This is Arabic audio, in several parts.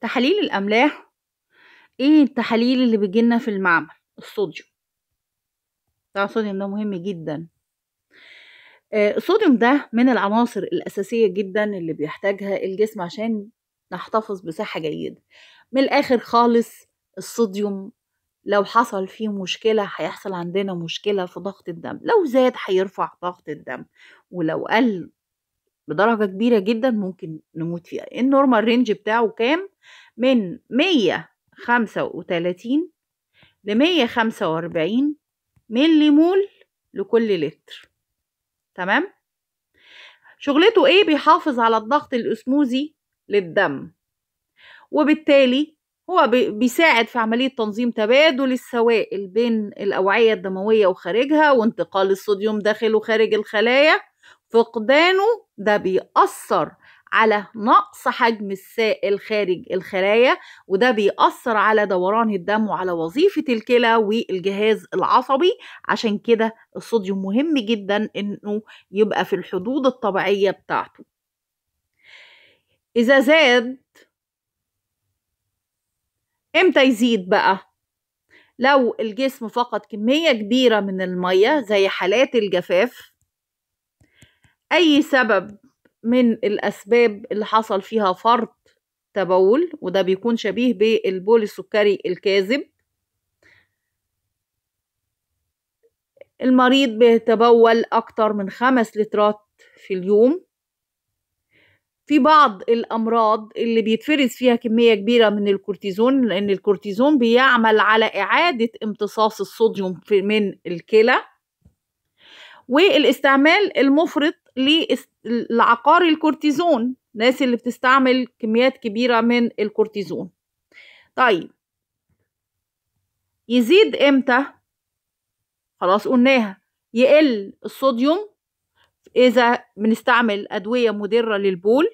تحاليل الأملاح ايه التحاليل اللي بتجيلنا في المعمل الصوديوم بتاع الصوديوم ده مهم جدا آه، الصوديوم ده من العناصر الأساسية جدا اللي بيحتاجها الجسم عشان نحتفظ بصحة جيدة من الآخر خالص الصوديوم لو حصل فيه مشكلة هيحصل عندنا مشكلة في ضغط الدم لو زاد هيرفع ضغط الدم ولو قل بدرجة كبيرة جدا ممكن نموت فيها النورمال رينج بتاعه كام من مية خمسة وتلاتين لمية خمسة وأربعين ملي مول لكل لتر تمام شغلته ايه بيحافظ على الضغط الاسموزي للدم وبالتالي هو بيساعد في عملية تنظيم تبادل السوائل بين الأوعية الدموية وخارجها وانتقال الصوديوم داخل وخارج الخلايا فقدانه ده بيأثر على نقص حجم السائل خارج الخلايا وده بيأثر على دوران الدم وعلى وظيفة الكلى والجهاز العصبي عشان كده الصوديوم مهم جدا انه يبقى في الحدود الطبيعية بتاعته إذا زاد امتى يزيد بقى؟ لو الجسم فقد كمية كبيرة من المية زي حالات الجفاف أي سبب من الأسباب اللي حصل فيها فرط تبول وده بيكون شبيه بالبول السكري الكاذب المريض بيتبول أكتر من خمس لترات في اليوم في بعض الأمراض اللي بيتفرز فيها كمية كبيرة من الكورتيزون لأن الكورتيزون بيعمل على إعادة امتصاص الصوديوم من الكلى والاستعمال المفرط للعقار الكورتيزون الناس اللي بتستعمل كميات كبيرة من الكورتيزون طيب يزيد امتى خلاص قلناها يقل الصوديوم اذا بنستعمل ادويه مدرة للبول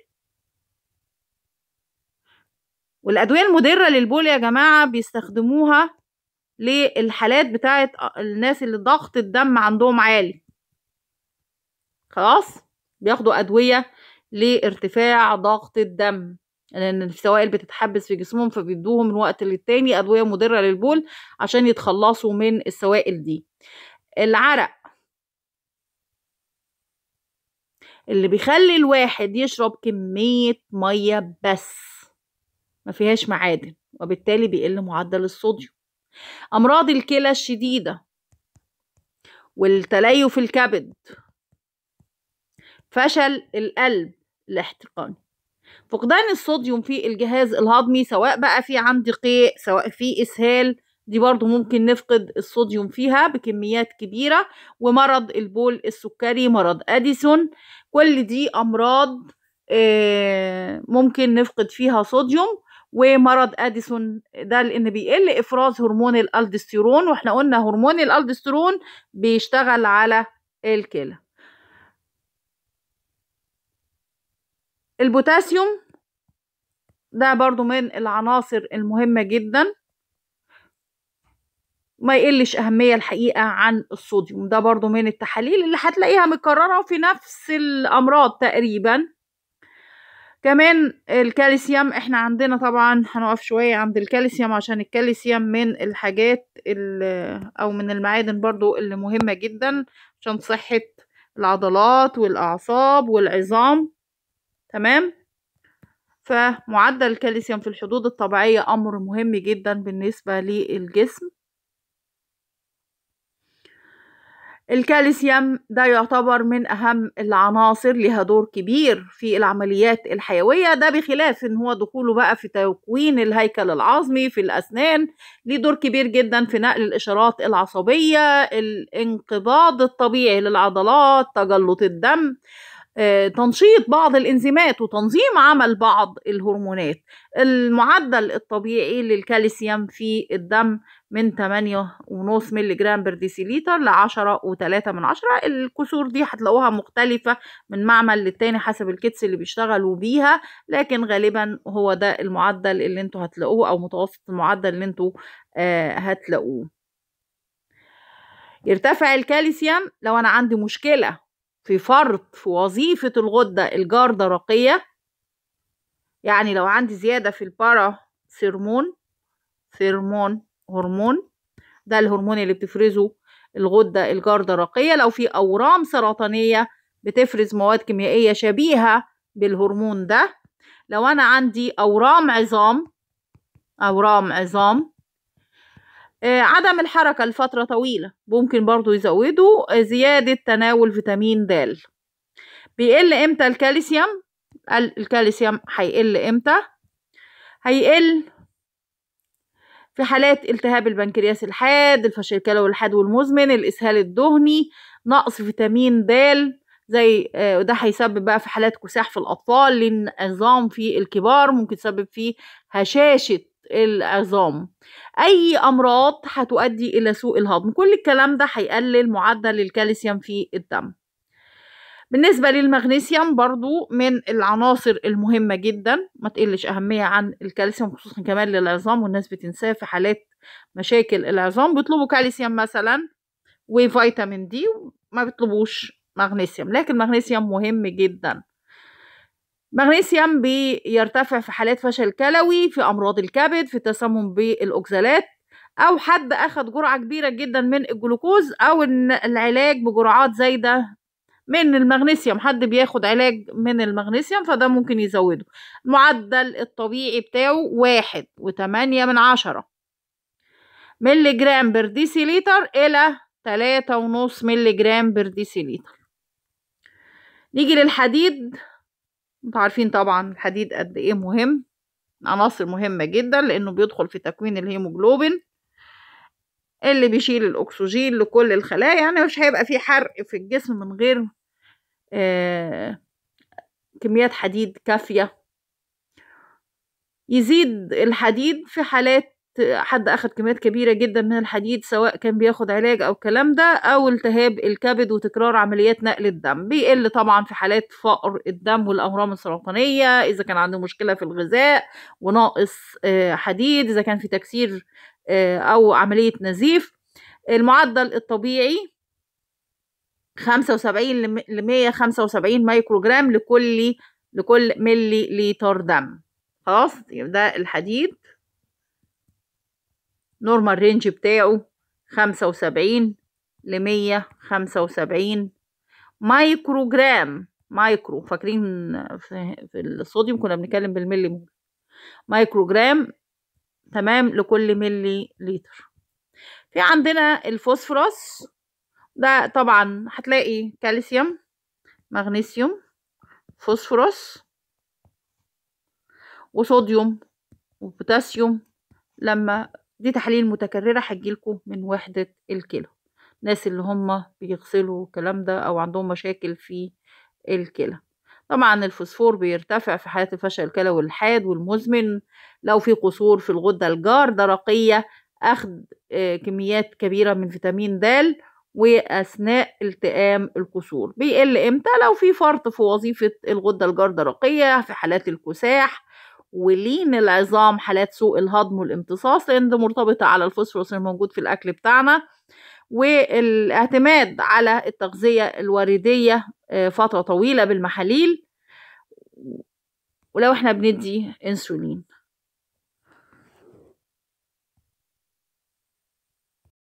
والادويه المدرة للبول يا جماعه بيستخدموها للحالات بتاعه الناس اللي ضغط الدم عندهم عالي خلاص بياخدوا ادويه لارتفاع ضغط الدم لان السوائل بتتحبس في جسمهم فبيدوهم من وقت للتاني ادويه مضره للبول عشان يتخلصوا من السوائل دي العرق اللي بيخلي الواحد يشرب كميه ميه بس ما فيهاش معادن وبالتالي بيقل معدل الصوديوم امراض الكلى الشديده والتليف الكبد فشل القلب الاحتقاني فقدان الصوديوم في الجهاز الهضمي سواء بقى في عندي قيء سواء في إسهال دي برضو ممكن نفقد الصوديوم فيها بكميات كبيرة ومرض البول السكري مرض أديسون كل دي أمراض آه، ممكن نفقد فيها صوديوم ومرض اديسون ده لان بيقل افراز هرمون الالدستيرون واحنا قلنا هرمون الالدستيرون بيشتغل على الكلى البوتاسيوم ده برضو من العناصر المهمة جدا ما يقلش أهمية الحقيقة عن الصوديوم ده برضو من التحاليل اللي هتلاقيها مكررة في نفس الأمراض تقريبا كمان الكالسيوم احنا عندنا طبعا هنقف شوية عند الكالسيوم عشان الكالسيوم من الحاجات او من المعادن برضو اللي مهمة جدا عشان صحة العضلات والأعصاب والعظام تمام فمعدل الكالسيوم في الحدود الطبيعية أمر مهم جدا بالنسبة للجسم الكالسيوم ده يعتبر من أهم العناصر لها دور كبير في العمليات الحيوية ده بخلاف إن هو دخوله بقى في تكوين الهيكل العظمي في الأسنان ليه دور كبير جدا في نقل الإشارات العصبية الانقباض الطبيعي للعضلات تجلط الدم آه، تنشيط بعض الانزيمات وتنظيم عمل بعض الهرمونات المعدل الطبيعي للكالسيوم في الدم من 8.5 مللي جرام برديسيليتر ل 10.3 من عشرة الكسور دي هتلاقوها مختلفة من معمل للتاني حسب الكتس اللي بيشتغلوا بيها لكن غالبا هو ده المعدل اللي انتوا هتلاقوه او متوسط المعدل اللي انتوا آه، هتلاقوه يرتفع الكالسيوم لو انا عندي مشكله في فرط وظيفة الغدة الجاردة درقية يعني لو عندي زيادة في البارا ثيرمون سيرمون هرمون ده الهرمون اللي بتفرزه الغدة الجاردة درقية لو في أورام سرطانية بتفرز مواد كيميائية شبيهة بالهرمون ده لو أنا عندي أورام عظام أورام عظام آه، عدم الحركة لفترة طويلة ممكن برضو يزودوا آه، زيادة تناول فيتامين د بيقل امتى الكالسيوم الكالسيوم هيقل امتى هيقل في حالات التهاب البنكرياس الحاد الفشل الكلوي الحاد والمزمن الاسهال الدهني نقص فيتامين د زي آه، ده هيسبب بقى في حالات كساح في الاطفال للنظام في الكبار ممكن يسبب في هشاشه العظام اي امراض هتؤدي الى سوء الهضم كل الكلام ده هيقلل معدل الكالسيوم في الدم بالنسبه للمغنيسيوم برضو من العناصر المهمه جدا ما تقلش اهميه عن الكالسيوم خصوصا كمان للعظام والناس بتنساه في حالات مشاكل العظام بيطلبوا كالسيوم مثلا وفيتامين دي ما بيطلبوش مغنيسيوم لكن المغنيسيوم مهم جدا مغنيسيوم بيرتفع في حالات فشل كلوي في أمراض الكبد في التسمم بالأوكسالات أو حد أخد جرعة كبيرة جدا من الجلوكوز أو إن العلاج بجرعات زايدة من المغنيسيوم حد بياخد علاج من المغنيسيوم فده ممكن يزوده المعدل الطبيعي بتاعه واحد وتمانية من عشرة ملي جرام بر ديسيليتر إلى تلاتة ونص ملي جرام بر ديسيليتر نيجي للحديد انتوا عارفين طبعا الحديد قد ايه مهم عناصر مهمة جدا لانه بيدخل في تكوين الهيموجلوبين اللي بيشيل الاكسجين لكل الخلايا يعني مش هيبقى في حرق في الجسم من غير آه كميات حديد كافية يزيد الحديد في حالات حد اخد كميات كبيره جدا من الحديد سواء كان بياخد علاج او الكلام ده او التهاب الكبد وتكرار عمليات نقل الدم بيقل طبعا في حالات فقر الدم والامراض السرطانيه اذا كان عنده مشكله في الغذاء وناقص آه، حديد اذا كان في تكسير آه، او عمليه نزيف المعدل الطبيعي 75 ل 175 مايكروجرام لكل لكل ملي لتر دم خلاص ده الحديد نورمال رينج بتاعه خمسة وسبعين لمية خمسة وسبعين مايكرو جرام مايكرو فاكرين في الصوديوم كنا بنتكلم بالملي مول مايكرو جرام تمام لكل ملي لتر في عندنا الفوسفورس ده طبعا هتلاقي كالسيوم مغنيسيوم فوسفورس وصوديوم وبوتاسيوم لما دي تحاليل متكررة هتجيلكم من وحدة الكلى الناس اللي هم بيغسلوا الكلام ده أو عندهم مشاكل في الكلى طبعا الفوسفور بيرتفع في حالات الفشل الكلوي الحاد والمزمن لو في قصور في الغدة الجار درقية أخذ آه، كميات كبيرة من فيتامين د واثناء التئام القصور بيقل امتى لو في فرط في وظيفه الغده الجار درقيه في حالات الكساح ولين العظام حالات سوء الهضم والامتصاص لان ده مرتبطه على الفوسفورس الموجود في الاكل بتاعنا والاعتماد على التغذيه الورديه آه، فتره طويله بالمحاليل ولو احنا بندي انسولين